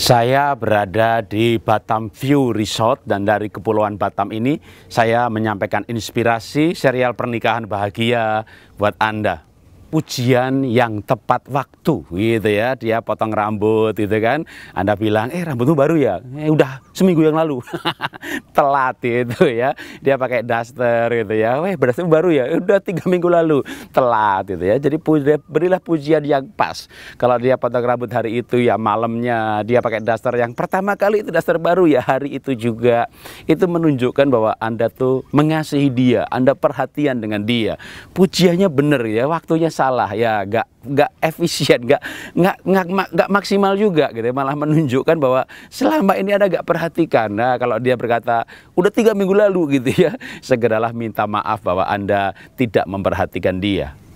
Saya berada di Batam View Resort dan dari Kepulauan Batam ini saya menyampaikan inspirasi serial pernikahan bahagia buat Anda pujian yang tepat waktu gitu ya dia potong rambut gitu kan Anda bilang eh rambutmu baru ya eh udah seminggu yang lalu telat itu ya dia pakai duster gitu ya weh berarti baru ya udah tiga minggu lalu telat gitu ya jadi berilah pujian yang pas kalau dia potong rambut hari itu ya malamnya dia pakai daster yang pertama kali itu daster baru ya hari itu juga itu menunjukkan bahwa Anda tuh mengasihi dia Anda perhatian dengan dia pujiannya bener ya waktunya salah ya gak gak efisien nggak gak, gak, nggak maksimal juga gitu ya, malah menunjukkan bahwa selama ini ada gak perhatikan nah kalau dia berkata udah tiga minggu lalu gitu ya segeralah minta maaf bahwa anda tidak memperhatikan dia